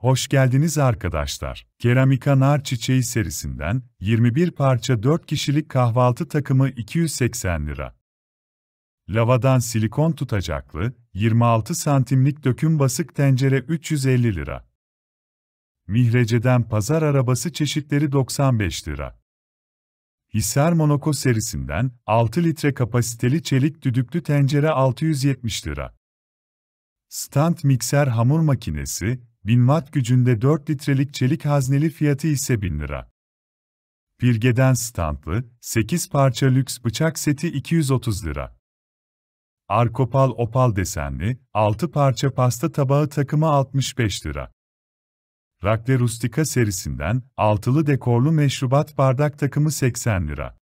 Hoş geldiniz arkadaşlar. Keramika Nar Çiçeği serisinden 21 parça 4 kişilik kahvaltı takımı 280 lira. Lavadan silikon tutacaklı 26 santimlik döküm basık tencere 350 lira. Mihreceden pazar arabası çeşitleri 95 lira. Hisar Monoko serisinden 6 litre kapasiteli çelik düdüklü tencere 670 lira. Stand mikser hamur makinesi 1000 watt gücünde 4 litrelik çelik hazneli fiyatı ise 1000 lira. Bilgeden standlı, 8 parça lüks bıçak seti 230 lira. Arkopal opal desenli, 6 parça pasta tabağı takımı 65 lira. Rakle Rustika serisinden, altılı dekorlu meşrubat bardak takımı 80 lira.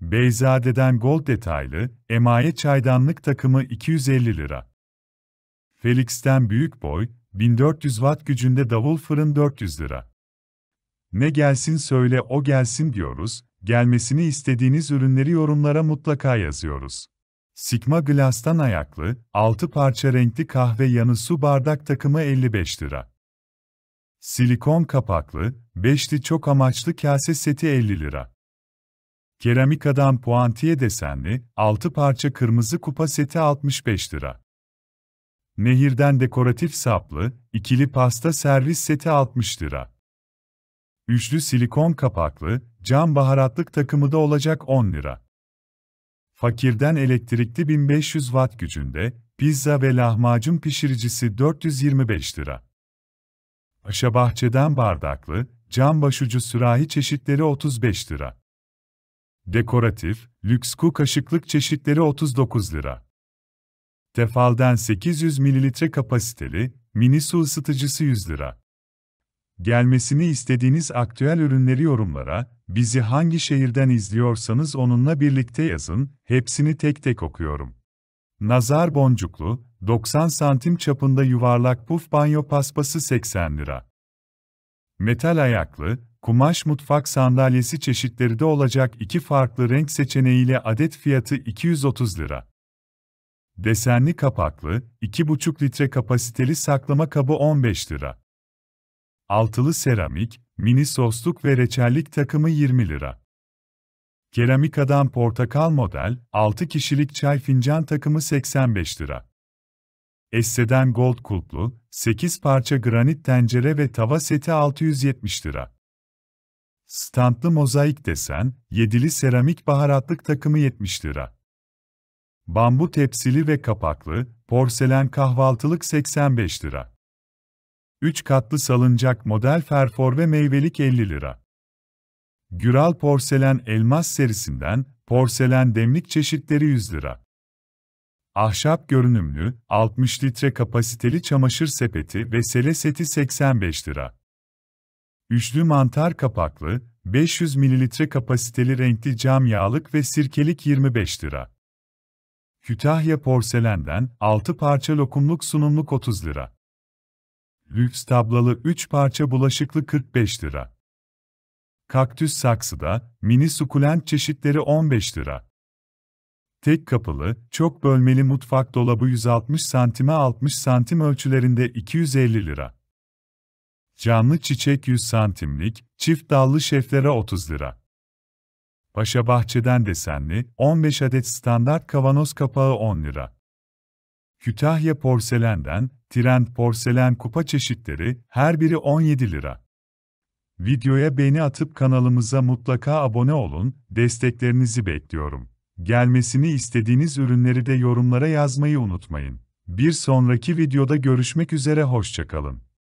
Beyzade'den gold detaylı, emaye çaydanlık takımı 250 lira. Felix'ten büyük boy, 1400 watt gücünde davul fırın 400 lira. Ne gelsin söyle o gelsin diyoruz, gelmesini istediğiniz ürünleri yorumlara mutlaka yazıyoruz. Sigma Glass'tan ayaklı, 6 parça renkli kahve yanı su bardak takımı 55 lira. Silikon kapaklı, 5'li çok amaçlı kase seti 50 lira. Keramikadan puantiye desenli, 6 parça kırmızı kupa seti 65 lira. Nehirden dekoratif saplı, ikili pasta servis seti 60 lira. Üçlü silikon kapaklı, cam baharatlık takımı da olacak 10 lira. Fakirden elektrikli 1500 watt gücünde, pizza ve lahmacun pişiricisi 425 lira. Paşa bahçeden bardaklı, cam başucu sürahi çeşitleri 35 lira. Dekoratif, lüks ku kaşıklık çeşitleri 39 lira. Tefal'den 800 ml kapasiteli, mini su ısıtıcısı 100 lira. Gelmesini istediğiniz aktüel ürünleri yorumlara, bizi hangi şehirden izliyorsanız onunla birlikte yazın, hepsini tek tek okuyorum. Nazar boncuklu, 90 santim çapında yuvarlak puf banyo paspası 80 lira. Metal ayaklı, kumaş mutfak sandalyesi çeşitleri de olacak iki farklı renk seçeneğiyle adet fiyatı 230 lira. Desenli kapaklı, 2,5 litre kapasiteli saklama kabı 15 lira. Altılı seramik, mini sosluk ve reçellik takımı 20 lira. Keramikadan portakal model, 6 kişilik çay fincan takımı 85 lira. Esse'den gold kulplu, 8 parça granit tencere ve tava seti 670 lira. Stantlı mozaik desen, 7'li seramik baharatlık takımı 70 lira. Bambu tepsili ve kapaklı, porselen kahvaltılık 85 lira. 3 katlı salıncak model ferfor ve meyvelik 50 lira. Güral porselen elmas serisinden, porselen demlik çeşitleri 100 lira. Ahşap görünümlü, 60 litre kapasiteli çamaşır sepeti ve sele seti 85 lira. Üçlü mantar kapaklı, 500 mililitre kapasiteli renkli cam yağlık ve sirkelik 25 lira. Kütahya porselenden 6 parça lokumluk sunumluk 30 lira. Lüks tablalı 3 parça bulaşıklı 45 lira. Kaktüs saksıda mini sukulent çeşitleri 15 lira. Tek kapılı, çok bölmeli mutfak dolabı 160 santime 60 santim ölçülerinde 250 lira. Canlı çiçek 100 santimlik, çift dallı şeflere 30 lira. Paşa Bahçeden desenli, 15 adet standart kavanoz kapağı 10 lira. Kütahya porselenden, Trend porselen kupa çeşitleri, her biri 17 lira. Videoya beğeni atıp kanalımıza mutlaka abone olun, desteklerinizi bekliyorum. Gelmesini istediğiniz ürünleri de yorumlara yazmayı unutmayın. Bir sonraki videoda görüşmek üzere hoşçakalın.